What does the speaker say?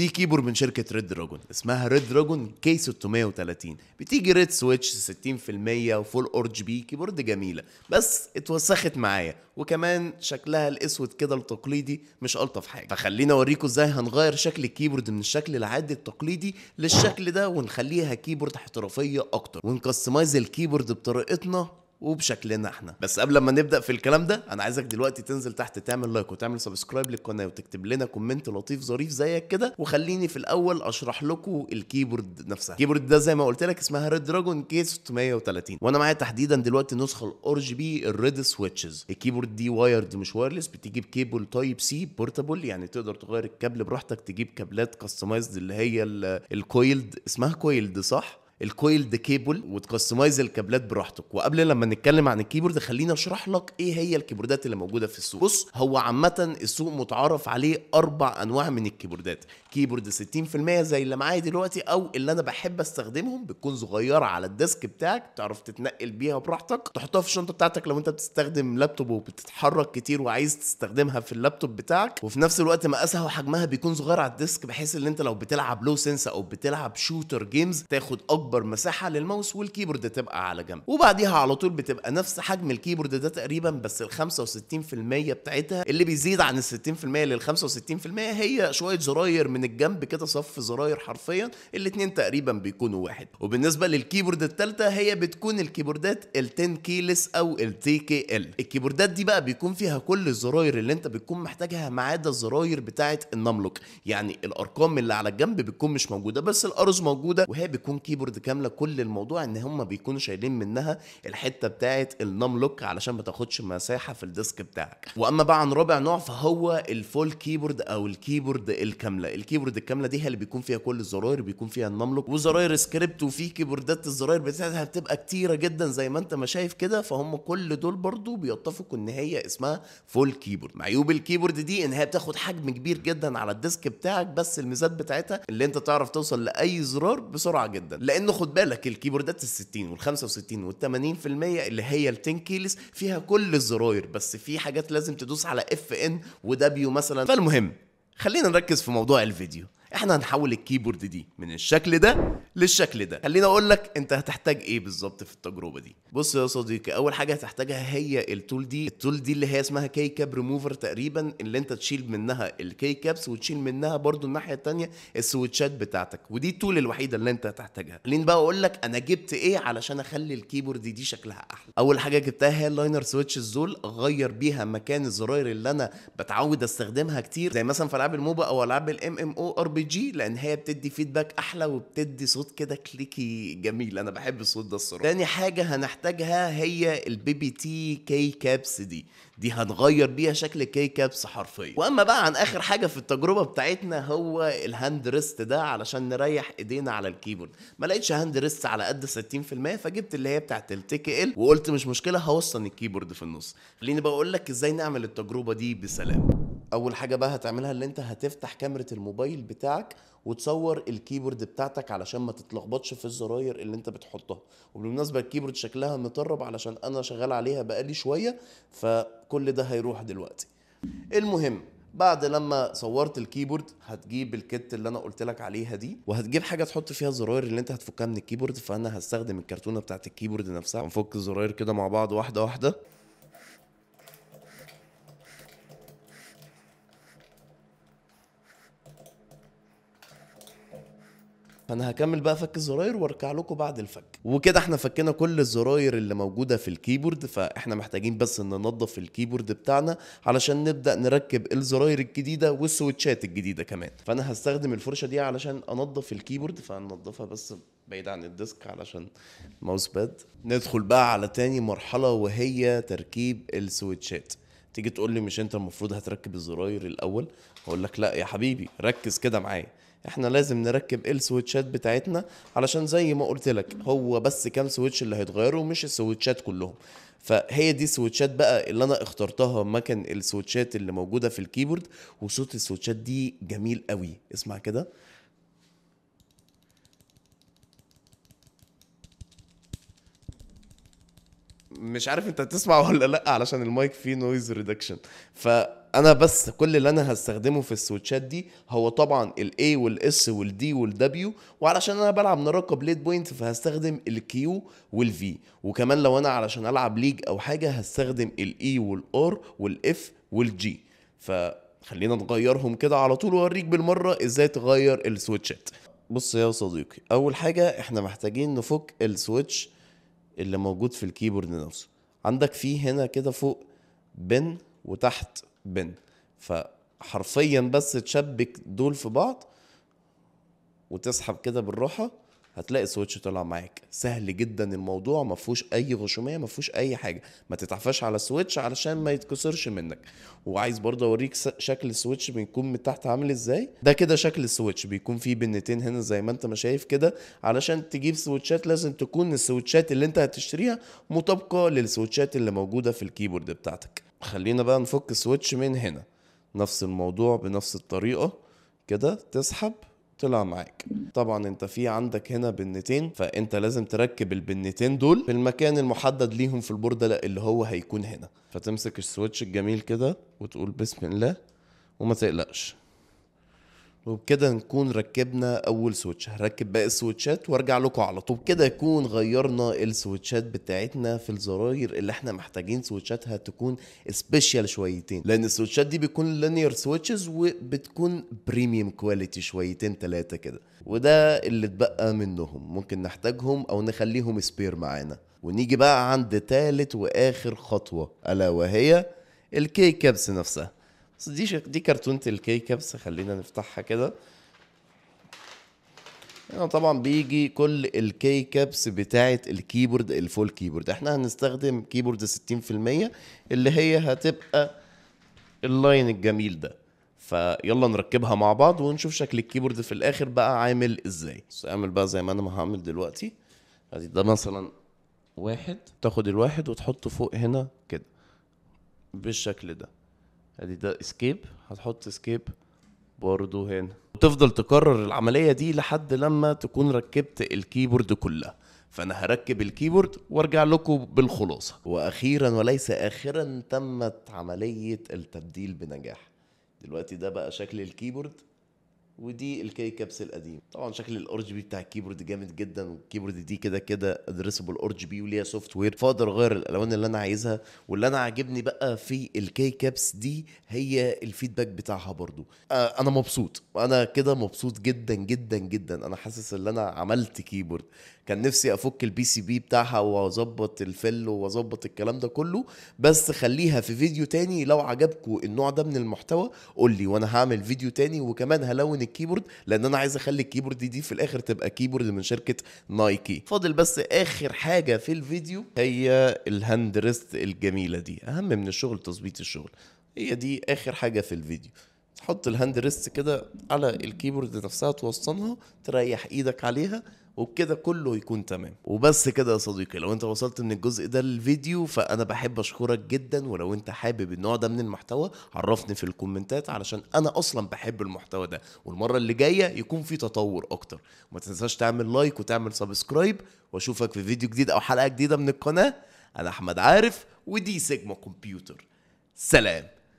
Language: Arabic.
دي كيبورد من شركه ريد دراجون اسمها ريد دراجون كي 630 بتيجي ريد سويتش 60% وفول اور جي بي كيبورد جميله بس اتوسخت معايا وكمان شكلها الاسود كده التقليدي مش الطف حاجه فخلينا اوريكم ازاي هنغير شكل الكيبورد من الشكل العادي التقليدي للشكل ده ونخليها كيبورد احترافيه اكتر ونكستمايز الكيبورد بطريقتنا وبشكلنا احنا بس قبل ما نبدا في الكلام ده انا عايزك دلوقتي تنزل تحت تعمل لايك وتعمل سبسكرايب للقناه وتكتب لنا كومنت لطيف ظريف زيك كده وخليني في الاول اشرح لكم الكيبورد نفسها الكيبورد ده زي ما قلت لك اسمها ريد دراجون كي 630 وانا معايا تحديدا دلوقتي نسخه الار جي بي الريد سويتشز الكيبورد دي وايرد مش وايرلس بتجيب كيبل تايب سي بورتابل يعني تقدر تغير الكابل براحتك تجيب كابلات كاستمايزد اللي هي الكويلد اسمها كويلد صح الكويلد كيبل وتكستمايز الكابلات براحتك وقبل لما نتكلم عن الكيبورد خلينا اشرح لك ايه هي الكيبوردات اللي موجوده في السوق بص هو عامه السوق متعارف عليه اربع انواع من الكيبوردات كيبورد 60% زي اللي معايا دلوقتي او اللي انا بحب استخدمهم بتكون صغيره على الديسك بتاعك تعرف تتنقل بيها براحتك تحطها في الشنطه بتاعتك لو انت بتستخدم لابتوب وبتتحرك كتير وعايز تستخدمها في اللابتوب بتاعك وفي نفس الوقت مقاسها وحجمها بيكون صغير على الديسك بحيث ان انت لو بتلعب لو سنس او بتلعب شوتر جيمز تاخد اكبر اكبر مساحه للماوس والكيبورد تبقى على جنب وبعديها على طول بتبقى نفس حجم الكيبورد ده تقريبا بس ال 65% بتاعتها اللي بيزيد عن ال 60% لل 65% هي شويه زراير من الجنب كده صف زراير حرفيا الاثنين تقريبا بيكونوا واحد وبالنسبه للكيبورد الثالثه هي بتكون الكيبوردات ال 10 كيلس او ال تي كي ال الكيبوردات دي بقى بيكون فيها كل الزراير اللي انت بتكون محتاجها ما عدا الزراير بتاعه النملك يعني الارقام اللي على الجنب بتكون مش موجوده بس الارز موجوده وهي بتكون كيبورد كامله كل الموضوع ان هم بيكونوا شايلين منها الحته بتاعه النم لوك علشان ما تاخدش مساحه في الديسك بتاعك واما بقى عن رابع نوع فهو الفول كيبورد او الكيبورد الكامله الكيبورد الكامله دي هي اللي بيكون فيها كل الزراير بيكون فيها النم لوك وزراير سكريبت وفي كيبوردات الزراير بتاعتها بتبقى كتيره جدا زي ما انت ما شايف كده فهم كل دول برضو بيتفقوا ان هي اسمها فول كيبورد معيوب الكيبورد دي ان هي بتاخد حجم كبير جدا على الديسك بتاعك بس الميزات بتاعتها اللي انت تعرف توصل لاي زرار بسرعه جدا لان لانه خد بالك الكيبوردات ال60 وال65 وال80% اللي هي التنكيلز فيها كل الزراير بس في حاجات لازم تدوس على اف ان ودبليو مثلا فالمهم خلينا نركز في موضوع الفيديو احنا هنحول الكيبورد دي من الشكل ده للشكل ده خليني اقول لك انت هتحتاج ايه بالظبط في التجربه دي بص يا صديقي اول حاجه هتحتاجها هي التول دي التول دي اللي هي اسمها كي كاب ريموفر تقريبا اللي انت تشيل منها الكي كابس وتشيل منها برده الناحيه الثانيه السويتشات بتاعتك ودي التول الوحيده اللي انت هتحتاجها خليني بقى اقول لك انا جبت ايه علشان اخلي الكيبورد دي شكلها احلى اول حاجه جبتها هي اللاينر سويتش الزول اغير بيها مكان الزراير اللي انا بتعود استخدمها كتير زي مثلا في العاب الموبا او العاب الام ام او ار بي اوريجي لان هي بتدي فيدباك احلى وبتدي صوت كده كليكي جميل انا بحب الصوت ده الصراحه تاني حاجه هنحتاجها هي البي بي تي كي كابس دي دي هنغير بيها شكل الكي كابس حرفيا واما بقى عن اخر حاجه في التجربه بتاعتنا هو الهاند ريست ده علشان نريح ايدينا على الكيبورد ما لقيتش هاند ريست على قد 60% فجبت اللي هي بتاعت التيكي ال وقلت مش مشكله هوصل الكيبورد في النص خليني بقى اقول لك ازاي نعمل التجربه دي بسلام اول حاجه بقى هتعملها اللي انت هتفتح كاميرا الموبايل بتاعك وتصور الكيبورد بتاعتك علشان ما تتلخبطش في الزراير اللي انت بتحطها وبالمناسبه الكيبورد شكلها مطرب علشان انا شغال عليها بقالي شويه فكل ده هيروح دلوقتي المهم بعد لما صورت الكيبورد هتجيب الكت اللي انا قلت لك عليها دي وهتجيب حاجه تحط فيها الزراير اللي انت هتفكها من الكيبورد فانا هستخدم الكرتونه بتاعت الكيبورد نفسها ونفك الزراير كده مع بعض واحده واحده فانا هكمل بقى فك الزراير وارجع لكم بعد الفك وكده احنا فكينا كل الزراير اللي موجوده في الكيبورد فاحنا محتاجين بس ان ننظف الكيبورد بتاعنا علشان نبدا نركب الزراير الجديده والسويتشات الجديده كمان فانا هستخدم الفرشه دي علشان انظف الكيبورد فهنضفها بس بعيد عن الديسك علشان ماوس باد ندخل بقى على تاني مرحله وهي تركيب السويتشات تيجي تقول لي مش انت المفروض هتركب الزراير الاول هقول لك لا يا حبيبي ركز كده معايا احنا لازم نركب السويتشات بتاعتنا علشان زي ما قلت لك هو بس كام سويتش اللي هيتغيروا مش السويتشات كلهم فهي دي السويتشات بقى اللي انا اخترتها مكان السويتشات اللي موجوده في الكيبورد وصوت السويتشات دي جميل قوي اسمع كده مش عارف انت هتسمع ولا لا علشان المايك فيه نويز ريدكشن فانا بس كل اللي انا هستخدمه في السويتشات دي هو طبعا الاي والاس والدي والدبليو وعلشان انا بلعب نراقة بليد بوينت فهستخدم الكيو والفي وكمان لو انا علشان العب ليج او حاجه هستخدم الاي e والار والاف والجي فخلينا نغيرهم كده على طول واوريك بالمره ازاي تغير السويتشات بص يا صديقي اول حاجه احنا محتاجين نفك السويتش اللي موجود في الكيبورد نفسه عندك فيه هنا كده فوق بن وتحت بن فحرفيا بس تشبك دول في بعض وتسحب كده بالراحة هتلاقي السويتش طلع معاك سهل جدا الموضوع ما فيهوش اي غشوميه ما فيهوش اي حاجه ما تتعفاش على السويتش علشان ما يتكسرش منك وعايز برضه اوريك شكل السويتش بيكون من تحت عامل ازاي ده كده شكل السويتش بيكون فيه بنتين هنا زي ما انت ما شايف كده علشان تجيب سويتشات لازم تكون السويتشات اللي انت هتشتريها مطابقه للسويتشات اللي موجوده في الكيبورد بتاعتك خلينا بقى نفك السويتش من هنا نفس الموضوع بنفس الطريقه كده تسحب طلع معاك طبعا انت في عندك هنا بنتين فانت لازم تركب البنتين دول في المكان المحدد ليهم في البورده اللي هو هيكون هنا فتمسك السويتش الجميل كده وتقول بسم الله وما تقلقش وبكده نكون ركبنا اول سويتش هركب باقي السويتشات وارجع لكم على طول كده يكون غيرنا السويتشات بتاعتنا في الزراير اللي احنا محتاجين سويتشاتها تكون سبيشال شويتين لان السويتشات دي بيكون لينير سويتشز وبتكون بريميوم كواليتي شويتين ثلاثه كده وده اللي اتبقى منهم ممكن نحتاجهم او نخليهم سبير معانا ونيجي بقى عند ثالث واخر خطوه الا وهي الكي كابس نفسها بس دي دي كرتونه الكيكه بس خلينا نفتحها كده هنا آه، طبعا بيجي كل الكي كابس بتاعه الكيبورد الفول كيبورد احنا هنستخدم كيبورد 60% اللي هي هتبقى اللاين الجميل ده فيلا نركبها مع بعض ونشوف شكل الكيبورد في الاخر بقى عامل ازاي بس اعمل بقى زي ما انا ما هعمل دلوقتي ادي ده مثلا واحد تاخد الواحد وتحطه فوق هنا كده بالشكل ده ادي ده اسكيب هتحط اسكيب برضه هنا وتفضل تكرر العملية دي لحد لما تكون ركبت الكيبورد كلها فانا هركب الكيبورد وارجع لكم بالخلاصه واخيرا وليس اخرا تمت عمليه التبديل بنجاح دلوقتي ده بقى شكل الكيبورد ودي الكي كابس القديم طبعا شكل الار جي بي بتاع الكيبورد جامد جدا والكيبورد دي كده كده ادريسبل ار جي بي وليها سوفت وير فاقدر اغير الالوان اللي انا عايزها واللي انا عاجبني بقى في الكي كابس دي هي الفيدباك بتاعها برضو آه، انا مبسوط انا كده مبسوط جدا جدا جدا انا حاسس ان انا عملت كيبورد كان نفسي افك البي سي بي بتاعها واظبط الفل واظبط الكلام ده كله بس خليها في فيديو تاني لو عجبكم النوع ده من المحتوى قول لي وانا هعمل فيديو تاني وكمان هلون الكيبورد لان انا عايز اخلي الكيبورد دي, دي في الاخر تبقى كيبورد من شركه نايكي فاضل بس اخر حاجه في الفيديو هي الهاند ريست الجميله دي اهم من الشغل تظبيط الشغل هي دي اخر حاجه في الفيديو تحط الهاند ريست كده على الكيبورد نفسها توصلها تريح ايدك عليها وبكده كله يكون تمام وبس كده يا صديقي لو انت وصلت من الجزء ده للفيديو فانا بحب اشكرك جدا ولو انت حابب النوع ده من المحتوى عرفني في الكومنتات علشان انا اصلا بحب المحتوى ده والمره اللي جايه يكون في تطور اكتر وما تنساش تعمل لايك وتعمل سبسكرايب واشوفك في فيديو جديد او حلقه جديده من القناه انا احمد عارف ودي سيجما كمبيوتر سلام